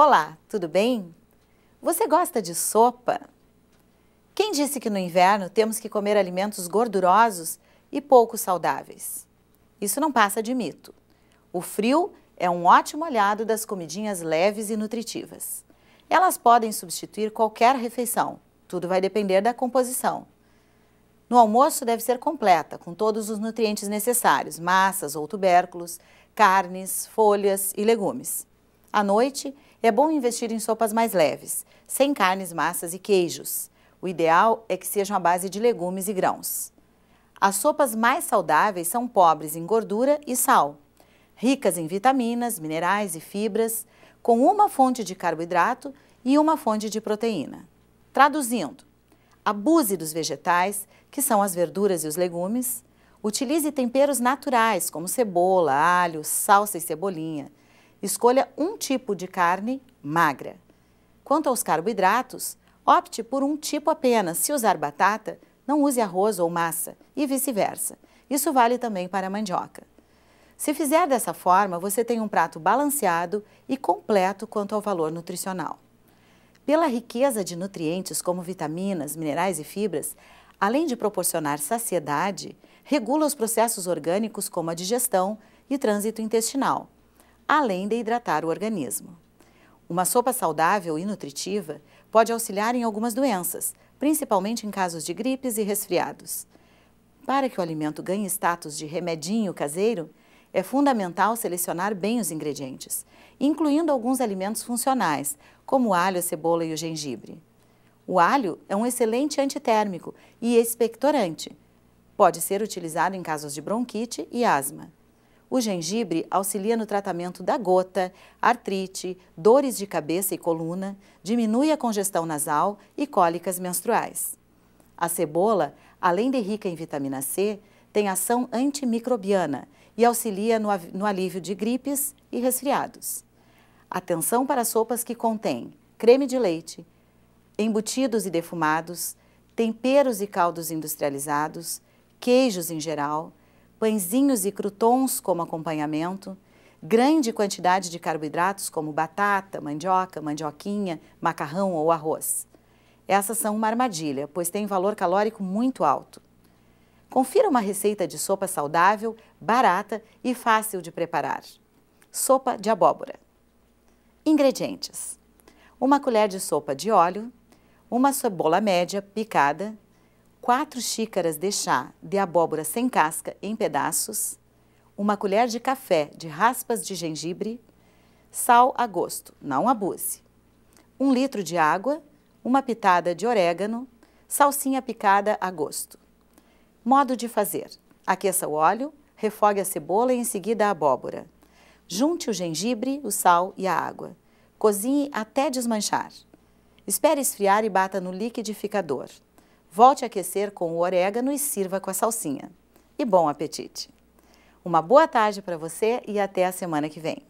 Olá, tudo bem? Você gosta de sopa? Quem disse que no inverno temos que comer alimentos gordurosos e pouco saudáveis? Isso não passa de mito. O frio é um ótimo aliado das comidinhas leves e nutritivas. Elas podem substituir qualquer refeição, tudo vai depender da composição. No almoço deve ser completa, com todos os nutrientes necessários, massas ou tubérculos, carnes, folhas e legumes. À noite, é bom investir em sopas mais leves, sem carnes, massas e queijos. O ideal é que sejam à base de legumes e grãos. As sopas mais saudáveis são pobres em gordura e sal, ricas em vitaminas, minerais e fibras, com uma fonte de carboidrato e uma fonte de proteína. Traduzindo, abuse dos vegetais, que são as verduras e os legumes, utilize temperos naturais como cebola, alho, salsa e cebolinha Escolha um tipo de carne magra. Quanto aos carboidratos, opte por um tipo apenas. Se usar batata, não use arroz ou massa e vice-versa. Isso vale também para a mandioca. Se fizer dessa forma, você tem um prato balanceado e completo quanto ao valor nutricional. Pela riqueza de nutrientes como vitaminas, minerais e fibras, além de proporcionar saciedade, regula os processos orgânicos como a digestão e trânsito intestinal além de hidratar o organismo. Uma sopa saudável e nutritiva pode auxiliar em algumas doenças, principalmente em casos de gripes e resfriados. Para que o alimento ganhe status de remedinho caseiro, é fundamental selecionar bem os ingredientes, incluindo alguns alimentos funcionais, como o alho, a cebola e o gengibre. O alho é um excelente antitérmico e expectorante. Pode ser utilizado em casos de bronquite e asma. O gengibre auxilia no tratamento da gota, artrite, dores de cabeça e coluna, diminui a congestão nasal e cólicas menstruais. A cebola, além de rica em vitamina C, tem ação antimicrobiana e auxilia no, no alívio de gripes e resfriados. Atenção para sopas que contêm creme de leite, embutidos e defumados, temperos e caldos industrializados, queijos em geral, pãezinhos e croutons como acompanhamento, grande quantidade de carboidratos como batata, mandioca, mandioquinha, macarrão ou arroz. Essas são uma armadilha, pois têm valor calórico muito alto. Confira uma receita de sopa saudável, barata e fácil de preparar. Sopa de abóbora. Ingredientes: uma colher de sopa de óleo, uma cebola média picada, 4 xícaras de chá de abóbora sem casca em pedaços, uma colher de café de raspas de gengibre, sal a gosto, não abuse, um litro de água, uma pitada de orégano, salsinha picada a gosto. Modo de fazer: aqueça o óleo, refogue a cebola e em seguida a abóbora. Junte o gengibre, o sal e a água. Cozinhe até desmanchar. Espere esfriar e bata no liquidificador. Volte a aquecer com o orégano e sirva com a salsinha. E bom apetite! Uma boa tarde para você e até a semana que vem.